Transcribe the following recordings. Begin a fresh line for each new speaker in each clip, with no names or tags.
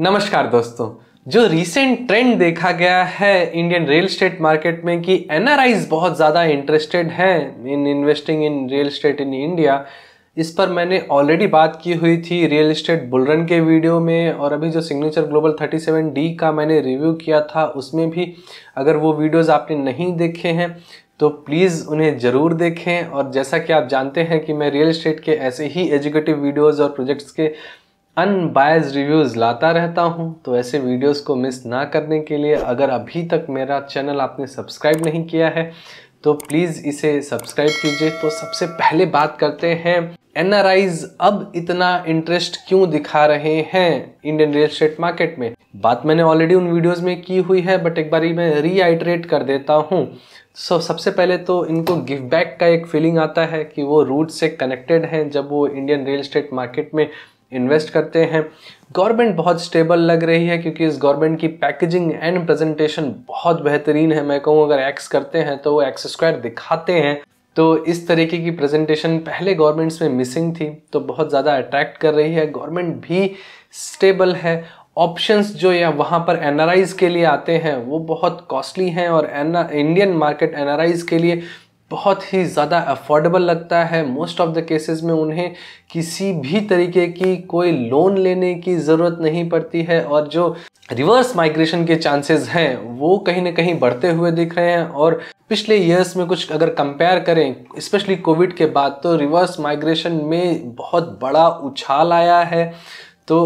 नमस्कार दोस्तों जो रीसेंट ट्रेंड देखा गया है इंडियन रियल स्टेट मार्केट में कि एन बहुत ज़्यादा इंटरेस्टेड हैं in investing in real estate in India इस पर मैंने ऑलरेडी बात की हुई थी रियल इस्टेट बुलरन के वीडियो में और अभी जो सिग्नेचर ग्लोबल डी का मैंने रिव्यू किया था उसमें भी अगर वो वीडियोज़ आपने नहीं देखे हैं तो प्लीज़ उन्हें ज़रूर देखें और जैसा कि आप जानते हैं कि मैं रियल इस्टेट के ऐसे ही एजुकेटिव वीडियोज़ और प्रोजेक्ट्स के अनबायज रिव्यूज़ लाता रहता हूँ तो ऐसे वीडियोस को मिस ना करने के लिए अगर अभी तक मेरा चैनल आपने सब्सक्राइब नहीं किया है तो प्लीज़ इसे सब्सक्राइब कीजिए तो सबसे पहले बात करते हैं एन अब इतना इंटरेस्ट क्यों दिखा रहे हैं इंडियन रियल स्टेट मार्केट में बात मैंने ऑलरेडी उन वीडियोस में की हुई है बट एक बारी मैं रीआइट्रेट कर देता हूँ सो so, सबसे पहले तो इनको गिव बैक का एक फीलिंग आता है कि वो रूट से कनेक्टेड हैं जब वो इंडियन रियल स्टेट मार्केट में इन्वेस्ट करते हैं गवर्नमेंट बहुत स्टेबल लग रही है क्योंकि इस गवर्नमेंट की पैकेजिंग एंड प्रेजेंटेशन बहुत बेहतरीन है मैं कहूँ अगर एक्स करते हैं तो वो एक्स स्क्वायर दिखाते हैं तो इस तरीके की प्रेजेंटेशन पहले गवर्नमेंट्स में मिसिंग थी तो बहुत ज़्यादा अट्रैक्ट कर रही है गवर्नमेंट भी स्टेबल है ऑप्शंस जो या वहाँ पर एन के लिए आते हैं वो बहुत कॉस्टली हैं और इंडियन मार्केट एन के लिए बहुत ही ज़्यादा अफोर्डेबल लगता है मोस्ट ऑफ द केसेस में उन्हें किसी भी तरीके की कोई लोन लेने की ज़रूरत नहीं पड़ती है और जो रिवर्स माइग्रेशन के चांसेस हैं वो कहीं ना कहीं बढ़ते हुए दिख रहे हैं और पिछले ईयर्स में कुछ अगर कंपेयर करें स्पेशली कोविड के बाद तो रिवर्स माइग्रेशन में बहुत बड़ा उछाल आया है तो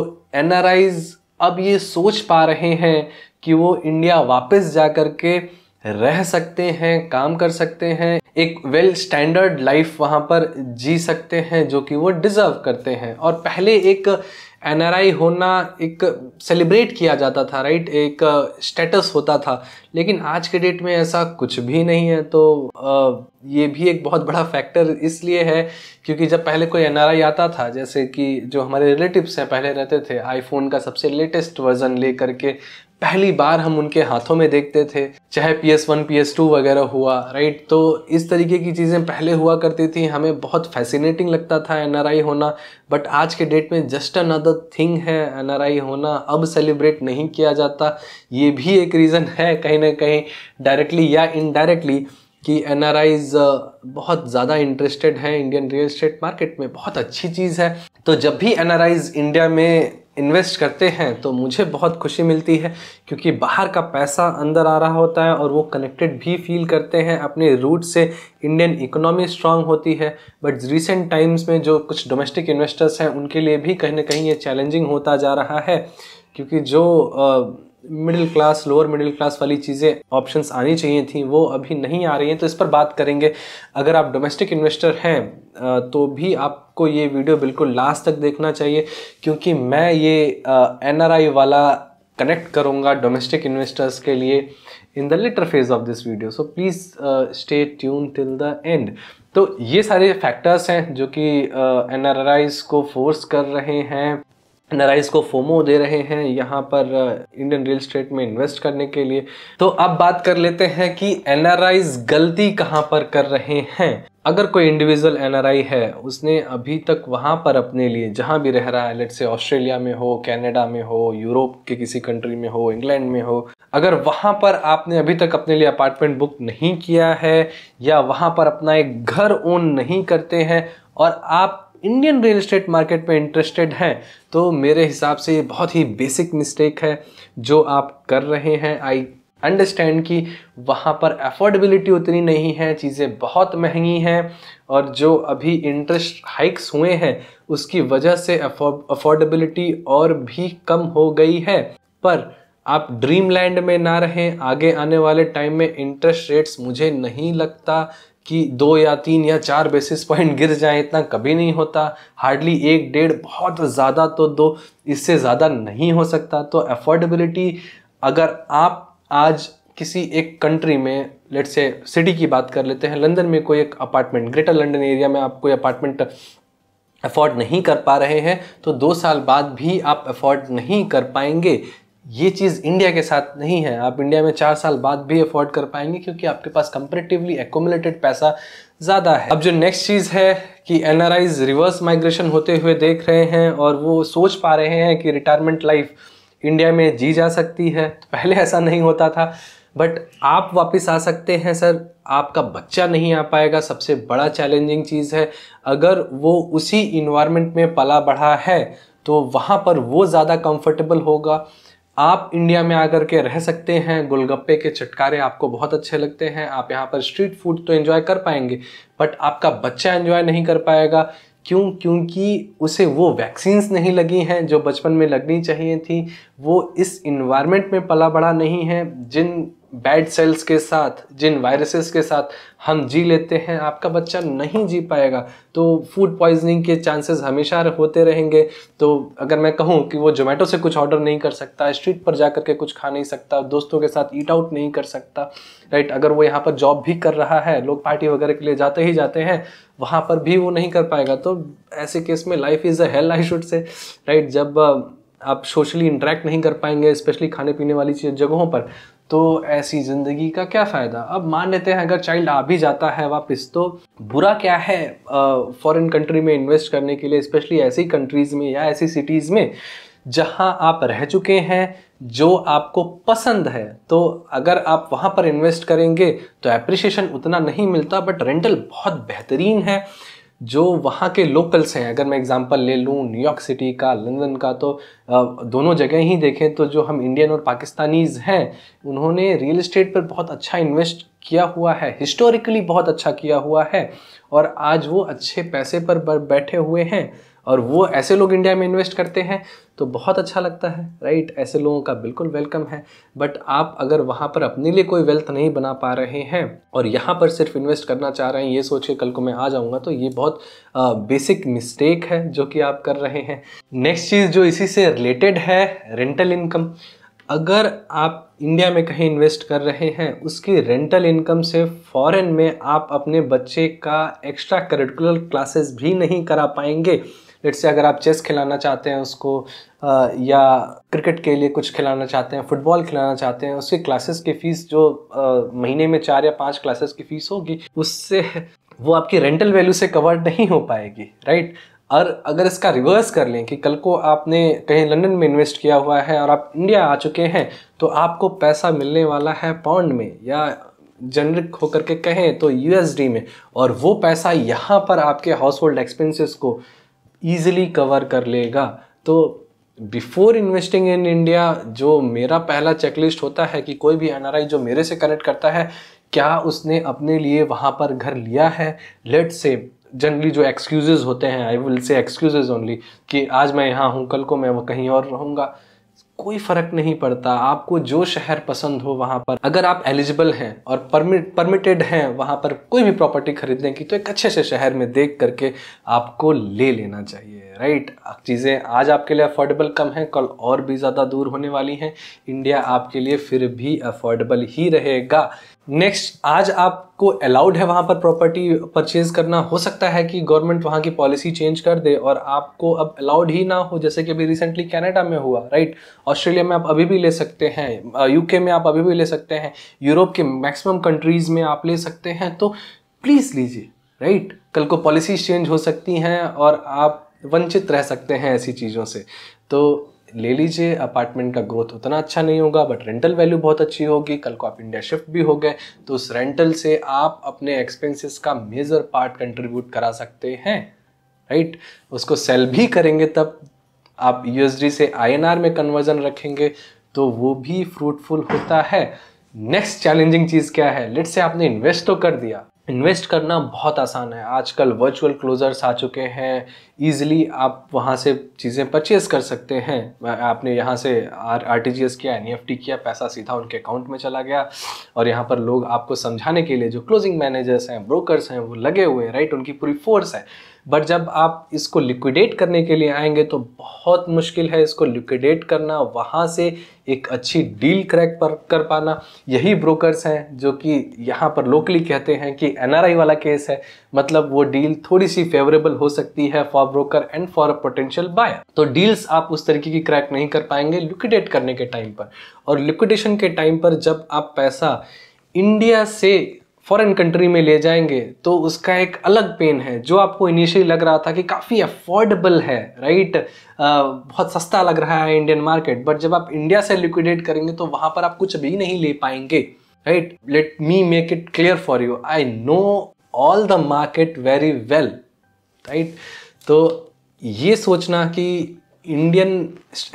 एन अब ये सोच पा रहे हैं कि वो इंडिया वापस जा कर के रह सकते हैं काम कर सकते हैं एक वेल स्टैंडर्ड लाइफ वहाँ पर जी सकते हैं जो कि वो डिज़र्व करते हैं और पहले एक एन होना एक सेलिब्रेट किया जाता था राइट एक स्टेटस होता था लेकिन आज के डेट में ऐसा कुछ भी नहीं है तो ये भी एक बहुत बड़ा फैक्टर इसलिए है क्योंकि जब पहले कोई एन आता था जैसे कि जो हमारे रिलेटिव्स हैं पहले रहते थे आईफोन का सबसे लेटेस्ट वर्ज़न ले करके पहली बार हम उनके हाथों में देखते थे चाहे P S one P S two वगैरह हुआ राइट तो इस तरीके की चीज़ें पहले हुआ करती थी हमें बहुत फैसिनेटिंग लगता था एन आर आई होना बट आज के डेट में जस्ट अनदर थिंग है एन आर आई होना अब सेलिब्रेट नहीं किया जाता ये भी एक रीज़न है कहीं ना कहीं डायरेक्टली या इनडायरेक्टली कि एन uh, बहुत ज़्यादा इंटरेस्टेड हैं इंडियन रियल इस्टेट मार्केट में बहुत अच्छी चीज़ है तो जब भी एन इंडिया में इन्वेस्ट करते हैं तो मुझे बहुत खुशी मिलती है क्योंकि बाहर का पैसा अंदर आ रहा होता है और वो कनेक्टेड भी फील करते हैं अपने रूट से इंडियन इकोनॉमी स्ट्रांग होती है बट रिसेंट टाइम्स में जो कुछ डोमेस्टिक इन्वेस्टर्स हैं उनके लिए भी कहीं ना कहीं ये चैलेंजिंग होता जा रहा है क्योंकि जो middle class lower middle class वाली चीज़ें ऑप्शंस आनी चाहिए थी वो अभी नहीं आ रही हैं तो इस पर बात करेंगे अगर आप डोमेस्टिक इन्वेस्टर हैं तो भी आपको ये वीडियो बिल्कुल लास्ट तक देखना चाहिए क्योंकि मैं ये एन वाला कनेक्ट करूँगा डोमेस्टिक इन्वेस्टर्स के लिए in the later phase of this video so please stay tune till the end तो ये सारे फैक्टर्स हैं जो कि एन uh, को फोर्स कर रहे हैं नराइज को फोमो दे रहे हैं यहाँ पर इंडियन रियल स्टेट में इन्वेस्ट करने के लिए तो अब बात कर लेते हैं कि एन गलती कहाँ पर कर रहे हैं अगर कोई इंडिविजुअल एन है उसने अभी तक वहाँ पर अपने लिए जहाँ भी रह रहा है लेट से ऑस्ट्रेलिया में हो कनाडा में हो यूरोप के किसी कंट्री में हो इंग्लैंड में हो अगर वहाँ पर आपने अभी तक अपने लिए अपार्टमेंट बुक नहीं किया है या वहाँ पर अपना एक घर ओन नहीं करते हैं और आप इंडियन रियल इस्टेट मार्केट में इंटरेस्टेड हैं तो मेरे हिसाब से ये बहुत ही बेसिक मिस्टेक है जो आप कर रहे हैं आई अंडरस्टैंड कि वहाँ पर अफोर्डेबिलिटी उतनी नहीं है चीज़ें बहुत महंगी हैं और जो अभी इंटरेस्ट हाइक्स हुए हैं उसकी वजह से अफोर्डेबिलिटी और भी कम हो गई है पर आप ड्रीम लैंड में ना रहें आगे आने वाले टाइम में इंटरेस्ट रेट्स मुझे नहीं लगता कि दो या तीन या चार बेसिस पॉइंट गिर जाए इतना कभी नहीं होता हार्डली एक डेढ़ बहुत ज़्यादा तो दो इससे ज़्यादा नहीं हो सकता तो अफोर्डेबिलिटी अगर आप आज किसी एक कंट्री में लेट से सिटी की बात कर लेते हैं लंदन में कोई एक अपार्टमेंट ग्रेटर लंदन एरिया में आप कोई अपार्टमेंट अफोर्ड नहीं कर पा रहे हैं तो दो साल बाद भी आप अफोर्ड नहीं कर पाएंगे ये चीज़ इंडिया के साथ नहीं है आप इंडिया में चार साल बाद भी अफोर्ड कर पाएंगे क्योंकि आपके पास कंपेरेटिवली एकोमुलेटेड पैसा ज़्यादा है अब जो नेक्स्ट चीज़ है कि एन रिवर्स माइग्रेशन होते हुए देख रहे हैं और वो सोच पा रहे हैं कि रिटायरमेंट लाइफ इंडिया में जी जा सकती है तो पहले ऐसा नहीं होता था बट आप वापस आ सकते हैं सर आपका बच्चा नहीं आ पाएगा सबसे बड़ा चैलेंजिंग चीज़ है अगर वो उसी इन्वायरमेंट में पला बढ़ा है तो वहाँ पर वो ज़्यादा कंफर्टेबल होगा आप इंडिया में आकर के रह सकते हैं गोलगप्पे के चटकारे आपको बहुत अच्छे लगते हैं आप यहाँ पर स्ट्रीट फूड तो एंजॉय कर पाएंगे बट आपका बच्चा एंजॉय नहीं कर पाएगा क्यों क्योंकि उसे वो वैक्सीन्स नहीं लगी हैं जो बचपन में लगनी चाहिए थी वो इस इन्वायरमेंट में पला बड़ा नहीं है जिन बैड सेल्स के साथ जिन वायरसेस के साथ हम जी लेते हैं आपका बच्चा नहीं जी पाएगा तो फूड पॉइजनिंग के चांसेस हमेशा होते रहेंगे तो अगर मैं कहूँ कि वो जोमेटो से कुछ ऑर्डर नहीं कर सकता स्ट्रीट पर जा के कुछ खा नहीं सकता दोस्तों के साथ ईट आउट नहीं कर सकता राइट अगर वो यहाँ पर जॉब भी कर रहा है लोग पार्टी वगैरह के लिए जाते ही जाते हैं वहाँ पर भी वो नहीं कर पाएगा तो ऐसे केस में life is a hell I should say right जब आप सोशली इंटरेक्ट नहीं कर पाएंगे स्पेशली खाने पीने वाली चीज़ जगहों पर तो ऐसी ज़िंदगी का क्या फ़ायदा अब मान लेते हैं अगर चाइल्ड आ भी जाता है वापस तो बुरा क्या है फॉरेन कंट्री में इन्वेस्ट करने के लिए स्पेशली ऐसी कंट्रीज़ में या ऐसी सिटीज़ में जहां आप रह चुके हैं जो आपको पसंद है तो अगर आप वहां पर इन्वेस्ट करेंगे तो एप्रिसिएशन उतना नहीं मिलता बट रेंटल बहुत बेहतरीन है जो वहाँ के लोकल्स हैं अगर मैं एग्जांपल ले लूँ न्यूयॉर्क सिटी का लंदन का तो दोनों जगह ही देखें तो जो हम इंडियन और पाकिस्तानीज़ हैं उन्होंने रियल इस्टेट पर बहुत अच्छा इन्वेस्ट किया हुआ है हिस्टोरिकली बहुत अच्छा किया हुआ है और आज वो अच्छे पैसे पर बैठे हुए हैं और वो ऐसे लोग इंडिया में इन्वेस्ट करते हैं तो बहुत अच्छा लगता है राइट ऐसे लोगों का बिल्कुल वेलकम है बट आप अगर वहाँ पर अपने लिए कोई वेल्थ नहीं बना पा रहे हैं और यहाँ पर सिर्फ इन्वेस्ट करना चाह रहे हैं ये सोच के कल को मैं आ जाऊँगा तो ये बहुत बेसिक मिस्टेक है जो कि आप कर रहे हैं नेक्स्ट चीज़ जो इसी से रिलेटेड है रेंटल इनकम अगर आप इंडिया में कहीं इन्वेस्ट कर रहे हैं उसकी रेंटल इनकम से फॉरेन में आप अपने बच्चे का एक्स्ट्रा करिकुलर क्लासेस भी नहीं करा पाएंगे लेट से अगर आप चेस खिलाना चाहते हैं उसको या क्रिकेट के लिए कुछ खिलाना चाहते हैं फुटबॉल खिलाना चाहते हैं उसकी क्लासेस की फ़ीस जो महीने में चार या पाँच क्लासेस की फ़ीस होगी उससे वो आपकी रेंटल वैल्यू से कवर नहीं हो पाएगी राइट और अगर इसका रिवर्स कर लें कि कल को आपने कहीं लंदन में इन्वेस्ट किया हुआ है और आप इंडिया आ चुके हैं तो आपको पैसा मिलने वाला है पाउंड में या जनरिक होकर के कहें तो यूएसडी में और वो पैसा यहाँ पर आपके हाउस होल्ड एक्सपेंसेस को ईजिली कवर कर लेगा तो बिफोर इन्वेस्टिंग इन इंडिया जो मेरा पहला चेकलिस्ट होता है कि कोई भी एन जो मेरे से कनेक्ट करता है क्या उसने अपने लिए वहाँ पर घर लिया है लेट से जनरली जो एक्सक्यूजेज होते हैं I will say excuses only कि आज मैं यहाँ हूँ कल को मैं वो कहीं और रहूँगा कोई फ़र्क नहीं पड़ता आपको जो शहर पसंद हो वहाँ पर अगर आप एलिजिबल हैं और परमिट परमिटेड हैं वहाँ पर कोई भी प्रॉपर्टी खरीदने की तो एक अच्छे से शहर में देख करके आपको ले लेना चाहिए राइट चीज़ें आज आपके लिए अफोर्डेबल कम हैं कल और भी ज़्यादा दूर होने वाली हैं इंडिया आपके लिए फिर भी अफोर्डेबल ही रहेगा नेक्स्ट आज आपको अलाउड है वहाँ पर प्रॉपर्टी परचेज करना हो सकता है कि गवर्नमेंट वहाँ की पॉलिसी चेंज कर दे और आपको अब अलाउड ही ना हो जैसे कि अभी रिसेंटली कनाडा में हुआ राइट ऑस्ट्रेलिया में आप अभी भी ले सकते हैं यूके में आप अभी भी ले सकते हैं यूरोप के मैक्सिमम कंट्रीज़ में आप ले सकते हैं तो प्लीज़ लीजिए राइट कल को पॉलिसीज चेंज हो सकती हैं और आप वंचित रह सकते हैं ऐसी चीज़ों से तो ले लीजिए अपार्टमेंट का ग्रोथ उतना अच्छा नहीं होगा बट रेंटल वैल्यू बहुत अच्छी होगी कल को आप इंडिया शिफ्ट भी हो गए तो उस रेंटल से आप अपने एक्सपेंसेस का मेजर पार्ट कंट्रीब्यूट करा सकते हैं राइट उसको सेल भी करेंगे तब आप यूएसडी से आईएनआर में कन्वर्जन रखेंगे तो वो भी फ्रूटफुल होता है नेक्स्ट चैलेंजिंग चीज़ क्या है लेट से आपने इन्वेस्ट तो कर दिया इन्वेस्ट करना बहुत आसान है आजकल वर्चुअल क्लोज़र्स आ चुके हैं ईजिली आप वहाँ से चीज़ें परचेज कर सकते हैं आपने यहाँ से R R T G S किया एन एफ टी किया पैसा सीधा उनके अकाउंट में चला गया और यहाँ पर लोग आपको समझाने के लिए जो क्लोजिंग मैनेजर्स हैं ब्रोकर्स हैं वो लगे हुए हैं राइट उनकी पूरी फोर्स है बट जब आप इसको लिक्विडेट करने के लिए आएंगे तो बहुत मुश्किल है इसको लिक्विडेट करना वहाँ से एक अच्छी डील क्रैक पर कर पाना यही ब्रोकर्स हैं जो कि यहाँ पर लोकली कहते हैं कि एन वाला केस है मतलब वो डील थोड़ी सी फेवरेबल हो सकती है for broker and for a potential buyer तो डील्स आप उस तरीके की क्रैक नहीं कर पाएंगे लिक्विडेट करने के टाइम पर और लिक्विडेशन के टाइम पर जब आप पैसा इंडिया से फॉरेन कंट्री में ले जाएंगे तो उसका एक अलग पेन है जो आपको इनिशियली लग रहा था कि काफ़ी अफोर्डेबल है राइट बहुत सस्ता लग रहा है इंडियन मार्केट बट जब आप इंडिया से लिक्विडेट करेंगे तो वहाँ पर आप कुछ भी नहीं ले पाएंगे right let me make it clear for you I know all the market very well right तो ये सोचना कि इंडियन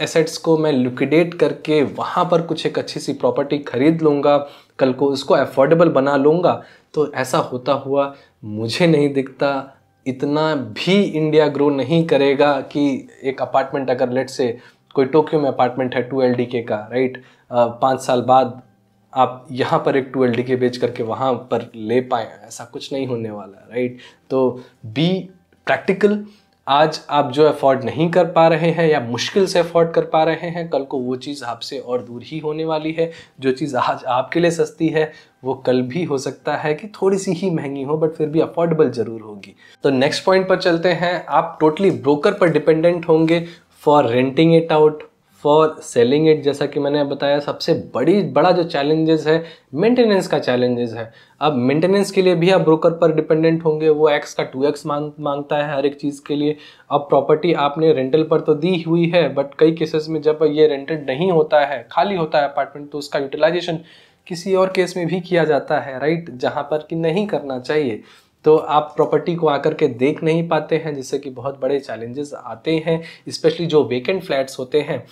एसेट्स को मैं लिक्विडेट करके वहाँ पर कुछ एक अच्छी सी प्रॉपर्टी खरीद लूँगा कल को उसको अफोर्डेबल बना लूँगा तो ऐसा होता हुआ मुझे नहीं दिखता इतना भी इंडिया ग्रो नहीं करेगा कि एक अपार्टमेंट अगर लेट से कोई टोक्यो में अपार्टमेंट है टू एल का राइट पाँच साल बाद आप यहाँ पर एक टू एल के बेच करके वहाँ पर ले पाए ऐसा कुछ नहीं होने वाला राइट तो बी प्रैक्टिकल आज आप जो अफोर्ड नहीं कर पा रहे हैं या मुश्किल से अफोर्ड कर पा रहे हैं कल को वो चीज़ आपसे और दूर ही होने वाली है जो चीज़ आज आपके लिए सस्ती है वो कल भी हो सकता है कि थोड़ी सी ही महंगी हो बट फिर भी अफोर्डेबल ज़रूर होगी तो नेक्स्ट पॉइंट पर चलते हैं आप टोटली ब्रोकर पर डिपेंडेंट होंगे for renting it out for selling it जैसा कि मैंने बताया सबसे बड़ी बड़ा जो चैलेंजेस है मेंटेनेंस का चैलेंजेस है अब मेंटेनेंस के लिए भी आप ब्रोकर पर डिपेंडेंट होंगे वो एक्स का टू एक्स मांग मांगता है हर एक चीज़ के लिए अब प्रॉपर्टी आपने रेंटल पर तो दी हुई है बट कई केसेस में जब ये रेंटेड नहीं होता है खाली होता है अपार्टमेंट तो उसका यूटिलाइजेशन किसी और केस में भी किया जाता है राइट जहाँ पर कि नहीं करना चाहिए तो आप प्रॉपर्टी को आकर के देख नहीं पाते हैं जिससे कि बहुत बड़े चैलेंजेस आते हैं स्पेशली जो वेकेंट फ्लैट्स होते हैं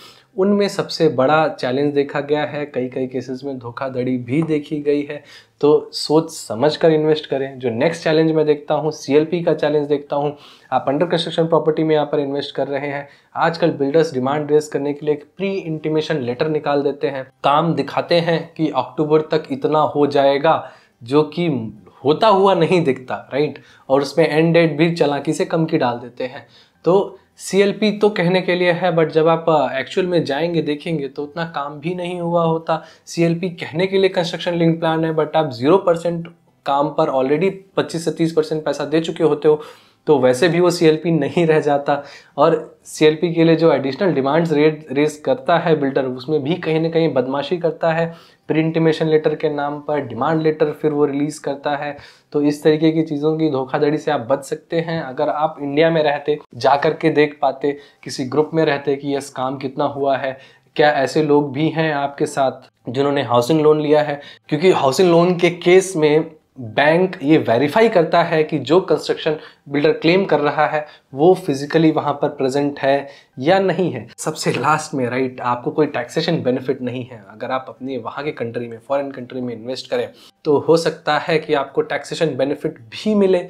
उनमें सबसे बड़ा चैलेंज देखा गया है कई कई केसेस में धोखाधड़ी भी देखी गई है तो सोच समझ कर इन्वेस्ट करें जो नेक्स्ट चैलेंज मैं देखता हूँ सी का चैलेंज देखता हूँ आप अंडर कंस्ट्रक्शन प्रॉपर्टी में यहाँ पर इन्वेस्ट कर रहे हैं आजकल बिल्डर्स डिमांड रेस करने के लिए एक प्री इंटीमेशन लेटर निकाल देते हैं काम दिखाते हैं कि अक्टूबर तक इतना हो जाएगा जो कि होता हुआ नहीं दिखता राइट और उसमें एंड डेट भी चलाकी से कम की डाल देते हैं तो सी तो कहने के लिए है बट जब आप एक्चुअल uh, में जाएंगे देखेंगे तो उतना काम भी नहीं हुआ होता सी कहने के लिए कंस्ट्रक्शन लिंक प्लान है बट आप जीरो परसेंट काम पर ऑलरेडी पच्चीस से तीस परसेंट पैसा दे चुके होते हो तो वैसे भी वो सी नहीं रह जाता और सी के लिए जो एडिशनल डिमांड्स रेट रेस करता है बिल्डर उसमें भी कहीं ना कहीं बदमाशी करता है प्रिंटिमेशन लेटर के नाम पर डिमांड लेटर फिर वो रिलीज़ करता है तो इस तरीके की चीज़ों की धोखाधड़ी से आप बच सकते हैं अगर आप इंडिया में रहते जा कर के देख पाते किसी ग्रुप में रहते कि यस काम कितना हुआ है क्या ऐसे लोग भी हैं आपके साथ जिन्होंने हाउसिंग लोन लिया है क्योंकि हाउसिंग लोन के केस में बैंक ये वेरीफाई करता है कि जो कंस्ट्रक्शन बिल्डर क्लेम कर रहा है वो फिजिकली वहां पर प्रेजेंट है या नहीं है सबसे लास्ट में राइट right, आपको कोई टैक्सेशन बेनिफिट नहीं है अगर आप अपने वहां के कंट्री में फॉरेन कंट्री में इन्वेस्ट करें तो हो सकता है कि आपको टैक्सेशन बेनिफिट भी मिले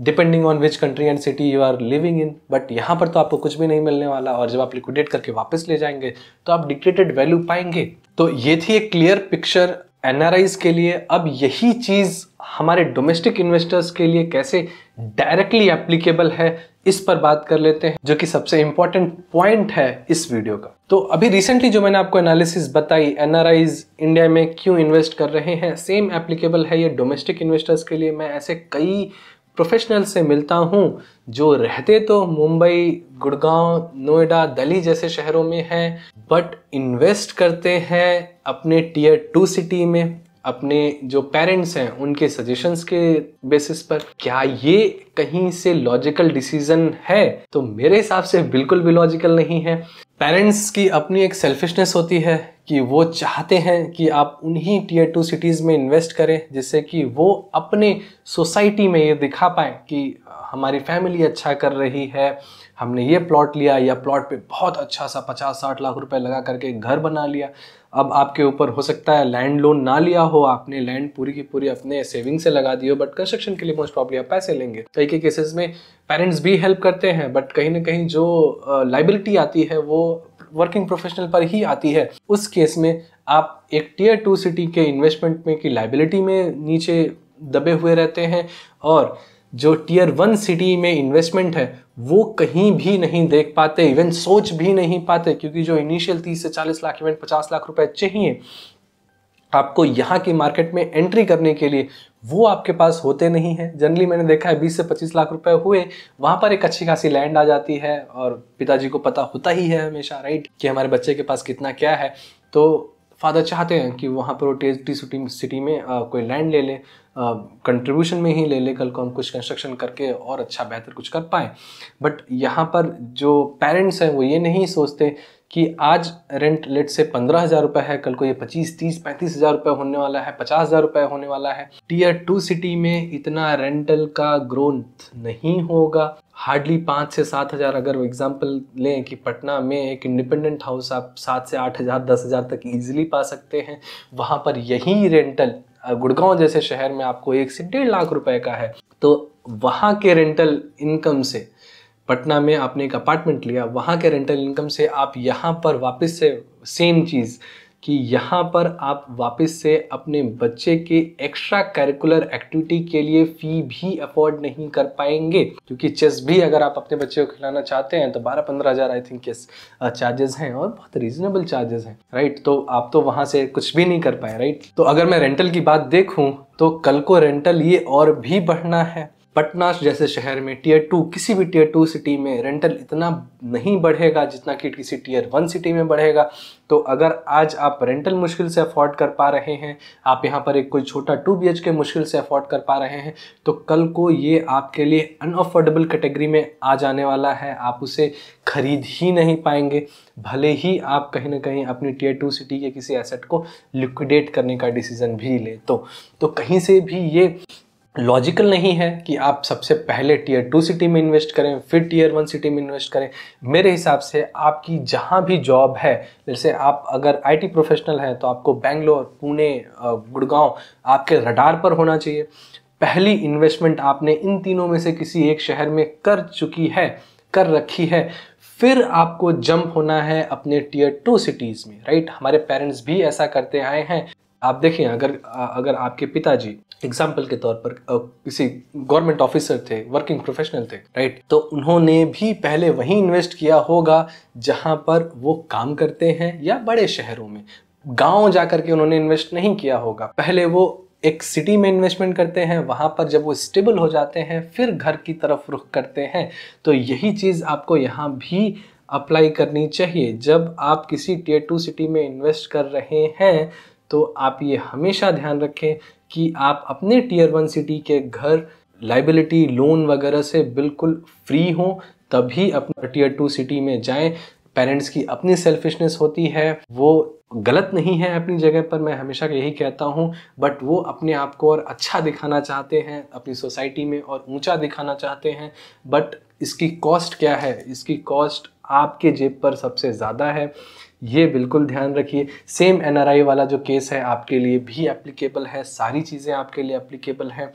depending on which country and city you are living in but यहाँ पर तो आपको कुछ भी नहीं मिलने वाला और जब आप लिक्विडेट करके वापस ले जाएंगे तो आप डिक्टेटेड वैल्यू पाएंगे तो ये थी एक क्लियर पिक्चर एनआरआईज के लिए अब यही चीज़ हमारे डोमेस्टिक इन्वेस्टर्स के लिए कैसे डायरेक्टली एप्लीकेबल है इस पर बात कर लेते हैं जो कि सबसे इंपॉर्टेंट पॉइंट है इस वीडियो का तो अभी रिसेंटली जो मैंने आपको एनालिसिस बताई एन इंडिया में क्यों इन्वेस्ट कर रहे हैं सेम एप्लीकेबल है ये डोमेस्टिक इन्वेस्टर्स के लिए मैं ऐसे कई प्रोफेशनल से मिलता हूँ जो रहते तो मुंबई गुड़गांव नोएडा दिल्ली जैसे शहरों में हैं बट इन्वेस्ट करते हैं अपने टीयर टू सिटी में अपने जो पेरेंट्स हैं उनके सजेशंस के बेसिस पर क्या ये कहीं से लॉजिकल डिसीजन है तो मेरे हिसाब से बिल्कुल भी लॉजिकल नहीं है पेरेंट्स की अपनी एक सेल्फिशनेस होती है कि वो चाहते हैं कि आप उन्हीं टीयर टू सिटीज़ में इन्वेस्ट करें जिससे कि वो अपने सोसाइटी में ये दिखा पाए कि हाँ, हमारी फैमिली अच्छा कर रही है हमने ये प्लॉट लिया या प्लॉट पे बहुत अच्छा सा पचास साठ लाख रुपए लगा करके घर बना लिया अब आपके ऊपर हो सकता है लैंड लोन ना लिया हो आपने लैंड पूरी की पूरी अपने सेविंग से लगा दी हो बट कंस्ट्रक्शन के लिए मोस्ट प्रॉब्लम पैसे लेंगे कई के केसेस में पेरेंट्स भी हेल्प करते हैं बट कहीं ना कहीं जो लाइबिलिटी आती है वो वर्किंग प्रोफेशनल पर ही आती है उस केस में आप एक टीयर टू सिटी के इन्वेस्टमेंट में की लाइबिलिटी में नीचे दबे हुए रहते हैं और जो टीयर वन सिटी में इन्वेस्टमेंट है वो कहीं भी नहीं देख पाते इवन सोच भी नहीं पाते क्योंकि जो इनिशियल तीस से चालीस लाख इवन पचास लाख रुपए चाहिए आपको यहाँ की मार्केट में एंट्री करने के लिए वो आपके पास होते नहीं हैं जनरली मैंने देखा है 20 से 25 लाख रुपए हुए वहाँ पर एक अच्छी खासी लैंड आ जाती है और पिताजी को पता होता ही है हमेशा राइट कि हमारे बच्चे के पास कितना क्या है तो फादर चाहते हैं कि वहाँ पर वो टी सिटी में कोई लैंड ले लें कंट्रीब्यूशन में ही ले ले कल को हम कुछ कंस्ट्रक्शन करके और अच्छा बेहतर कुछ कर पाए बट यहाँ पर जो पेरेंट्स हैं वो ये नहीं सोचते कि आज रेंट लेट से पंद्रह हज़ार रुपये है कल को ये पच्चीस तीस पैंतीस हज़ार रुपये होने वाला है पचास हज़ार रुपये होने वाला है टीयर टू सिटी में इतना रेंटल का ग्रोथ नहीं होगा हार्डली पाँच से सात हज़ार अगर एग्जाम्पल लें कि पटना में एक इंडिपेंडेंट हाउस आप सात से आठ हज़ार दस हज़ार तक ईजिली पा सकते हैं वहाँ पर यही रेंटल गुड़गांव जैसे शहर में आपको एक से डेढ़ लाख रुपए का है तो वहाँ के रेंटल इनकम से पटना में आपने एक अपार्टमेंट लिया वहाँ के रेंटल इनकम से आप यहाँ पर वापस से सेम चीज़ कि यहाँ पर आप वापस से अपने बच्चे के एक्स्ट्रा करिकुलर एक्टिविटी के लिए फ़ी भी अफोर्ड नहीं कर पाएंगे क्योंकि चेस भी अगर आप अपने बच्चे को खिलाना चाहते हैं तो बारह पंद्रह हज़ार आई थिंक यस चार्जेस हैं और बहुत रीजनेबल चार्जेस हैं राइट तो आप तो वहाँ से कुछ भी नहीं कर पाए राइट तो अगर मैं रेंटल की बात देखूँ तो कल को रेंटल ये और भी बढ़ना है पटना जैसे शहर में टीयर टू किसी भी टीयर टू सिटी में रेंटल इतना नहीं बढ़ेगा जितना कि किसी टीयर वन सिटी में बढ़ेगा तो अगर आज आप रेंटल मुश्किल से अफोर्ड कर पा रहे हैं आप यहाँ पर एक कोई छोटा टू बी के मुश्किल से अफोर्ड कर पा रहे हैं तो कल को ये आपके लिए अनअफोर्डेबल कैटेगरी में आ जाने वाला है आप उसे खरीद ही नहीं पाएंगे भले ही आप कहीं ना कहीं अपनी टीयर टू सिटी के किसी एसेट को लिक्विडेट करने का डिसीजन भी ले तो, तो कहीं से भी ये लॉजिकल नहीं है कि आप सबसे पहले टीयर टू सिटी में इन्वेस्ट करें फिर टीयर वन सिटी में इन्वेस्ट करें मेरे हिसाब से आपकी जहाँ भी जॉब है जैसे आप अगर आईटी प्रोफेशनल हैं तो आपको बेंगलोर पुणे गुड़गांव आपके रडार पर होना चाहिए पहली इन्वेस्टमेंट आपने इन तीनों में से किसी एक शहर में कर चुकी है कर रखी है फिर आपको जंप होना है अपने टीयर टू सिटीज़ में राइट हमारे पेरेंट्स भी ऐसा करते आए हैं आप देखें अगर अगर आपके पिताजी एग्जाम्पल के तौर पर किसी गवर्नमेंट ऑफिसर थे वर्किंग प्रोफेशनल थे राइट तो उन्होंने भी पहले वहीं इन्वेस्ट किया होगा जहां पर वो काम करते हैं या बड़े शहरों में गांव जाकर के उन्होंने इन्वेस्ट नहीं किया होगा पहले वो एक सिटी में इन्वेस्टमेंट करते हैं वहाँ पर जब वो स्टेबल हो जाते हैं फिर घर की तरफ रुख करते हैं तो यही चीज़ आपको यहाँ भी अप्लाई करनी चाहिए जब आप किसी टीयर टू सिटी में इन्वेस्ट कर रहे हैं तो आप ये हमेशा ध्यान रखें कि आप अपने टीयर वन सिटी के घर लाइबिलिटी लोन वगैरह से बिल्कुल फ्री हों तभी अपना टीयर टू सिटी में जाएं पेरेंट्स की अपनी सेल्फिशनेस होती है वो गलत नहीं है अपनी जगह पर मैं हमेशा यही कहता हूँ बट वो अपने आप को और अच्छा दिखाना चाहते हैं अपनी सोसाइटी में और ऊंचा दिखाना चाहते हैं बट इसकी कॉस्ट क्या है इसकी कॉस्ट आपके जेब पर सबसे ज़्यादा है ये बिल्कुल ध्यान रखिए सेम एन वाला जो केस है आपके लिए भी एप्लीकेबल है सारी चीज़ें आपके लिए एप्लीकेबल हैं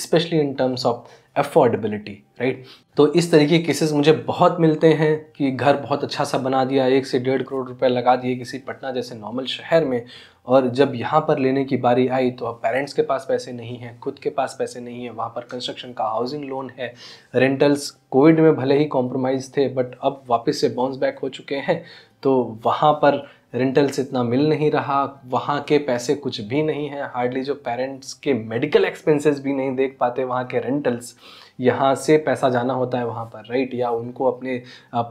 especially in terms of affordability right तो इस तरीके केसेस मुझे बहुत मिलते हैं कि घर बहुत अच्छा सा बना दिया एक से डेढ़ करोड़ रुपए लगा दिए किसी पटना जैसे नॉर्मल शहर में और जब यहाँ पर लेने की बारी आई तो अब पेरेंट्स के पास पैसे नहीं हैं खुद के पास पैसे नहीं हैं वहाँ पर कंस्ट्रक्शन का हाउसिंग लोन है रेंटल्स कोविड में भले ही कॉम्प्रोमाइज़ थे बट अब वापस से बाउंस बैक हो चुके हैं तो वहाँ पर रेंटल्स इतना मिल नहीं रहा वहाँ के पैसे कुछ भी नहीं है हार्डली जो पेरेंट्स के मेडिकल एक्सपेंसेस भी नहीं देख पाते वहाँ के रेंटल्स यहाँ से पैसा जाना होता है वहाँ पर राइट या उनको अपने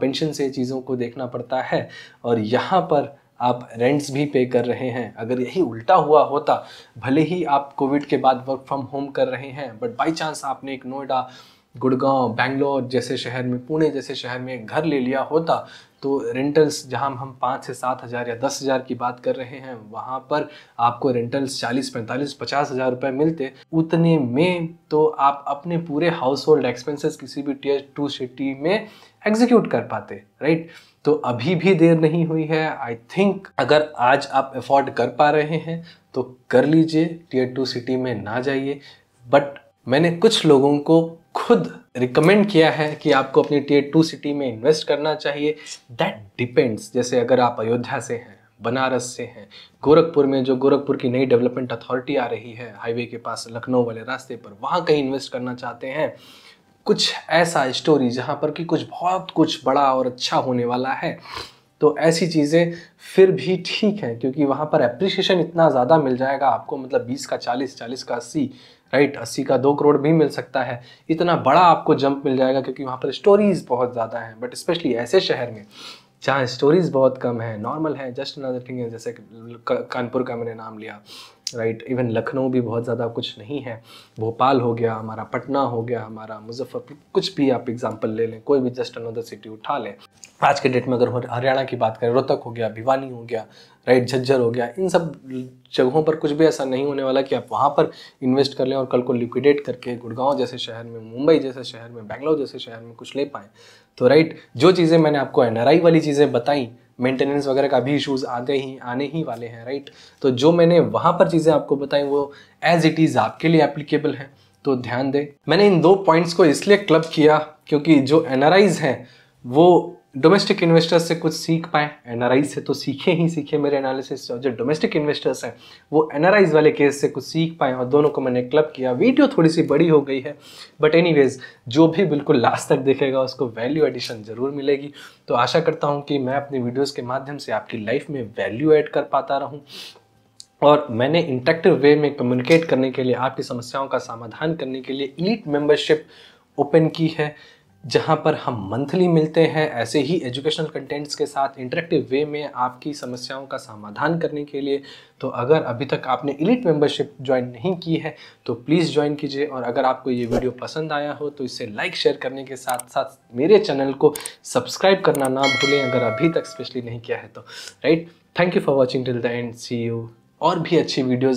पेंशन से चीज़ों को देखना पड़ता है और यहाँ पर आप रेंट्स भी पे कर रहे हैं अगर यही उल्टा हुआ होता भले ही आप कोविड के बाद वर्क फ्रॉम होम कर रहे हैं बट बाई चांस आपने एक नोएडा गुड़गांव बैंगलोर जैसे शहर में पुणे जैसे शहर में घर ले लिया होता तो रेंटल्स जहां हम पाँच से सात हज़ार या दस हज़ार की बात कर रहे हैं वहां पर आपको रेंटल्स चालीस पैंतालीस पचास हज़ार रुपये मिलते उतने में तो आप अपने पूरे हाउस होल्ड एक्सपेंसेस किसी भी टीयर टू सिटी में एग्जीक्यूट कर पाते राइट तो अभी भी देर नहीं हुई है आई थिंक अगर आज आप अफोर्ड कर पा रहे हैं तो कर लीजिए टीयर टू सिटी में ना जाइए बट मैंने कुछ लोगों को खुद रिकमेंड किया है कि आपको अपनी टीयर टू सिटी में इन्वेस्ट करना चाहिए दैट डिपेंड्स जैसे अगर आप अयोध्या से हैं बनारस से हैं गोरखपुर में जो गोरखपुर की नई डेवलपमेंट अथॉरिटी आ रही है हाईवे के पास लखनऊ वाले रास्ते पर वहाँ कहीं इन्वेस्ट करना चाहते हैं कुछ ऐसा स्टोरी जहाँ पर कि कुछ बहुत कुछ बड़ा और अच्छा होने वाला है तो ऐसी चीज़ें फिर भी ठीक हैं क्योंकि वहाँ पर अप्रिसिएशन इतना ज़्यादा मिल जाएगा आपको मतलब 20 का 40 40 का अस्सी राइट अस्सी का दो करोड़ भी मिल सकता है इतना बड़ा आपको जंप मिल जाएगा क्योंकि वहाँ पर स्टोरीज़ बहुत ज़्यादा हैं बट स्पेशली ऐसे शहर में जहाँ स्टोरीज़ बहुत कम है नॉर्मल है जस्ट अनदर थिंग है जैसे कानपुर का मैंने नाम लिया राइट इवन लखनऊ भी बहुत ज़्यादा कुछ नहीं है भोपाल हो गया हमारा पटना हो गया हमारा मुजफ्फरपुर कुछ भी आप एग्जाम्पल ले लें कोई भी जस्ट अनदर सिटी उठा लें आज के डेट में अगर हरियाणा की बात करें रोहतक हो गया भिवानी हो गया राइट झज्जर हो गया इन सब जगहों पर कुछ भी ऐसा नहीं होने वाला कि आप वहाँ पर इन्वेस्ट कर लें और कल को लिक्विडेट करके गुड़गांव जैसे शहर में मुंबई जैसे शहर में बैंगलोर जैसे शहर में कुछ ले पाएँ तो राइट जो चीज़ें मैंने आपको एन वाली चीज़ें बताई मेंटेनेंस वगैरह का भी इशूज़ आते ही आने ही वाले हैं राइट तो जो मैंने वहाँ पर चीज़ें आपको बताई वो एज इट इज़ आपके लिए एप्लीकेबल है तो ध्यान दें मैंने इन दो पॉइंट्स को इसलिए क्लब किया क्योंकि जो एनआरआईज हैं वो डोमेस्टिक इन्वेस्टर्स से कुछ सीख पाएँ एन से तो सीखे ही सीखे मेरे एनालिसिस से और जो डोमेस्टिक इन्वेस्टर्स हैं वो एन वाले केस से कुछ सीख पाएँ और दोनों को मैंने क्लब किया वीडियो थोड़ी सी बड़ी हो गई है बट एनी जो भी बिल्कुल लास्ट तक देखेगा उसको वैल्यू एडिशन ज़रूर मिलेगी तो आशा करता हूँ कि मैं अपनी वीडियोज़ के माध्यम से आपकी लाइफ में वैल्यू एड कर पाता रहूँ और मैंने इंटेक्टिव वे में कम्युनिकेट करने के लिए आपकी समस्याओं का समाधान करने के लिए ईट मेंबरशिप ओपन की है जहाँ पर हम मंथली मिलते हैं ऐसे ही एजुकेशनल कंटेंट्स के साथ इंटरेक्टिव वे में आपकी समस्याओं का समाधान करने के लिए तो अगर अभी तक आपने इलिट मेंबरशिप ज्वाइन नहीं की है तो प्लीज़ ज्वाइन कीजिए और अगर आपको ये वीडियो पसंद आया हो तो इसे लाइक शेयर करने के साथ साथ मेरे चैनल को सब्सक्राइब करना ना भूलें अगर अभी तक स्पेशली नहीं किया है तो right thank you for watching till the end see you और भी अच्छी वीडियोज़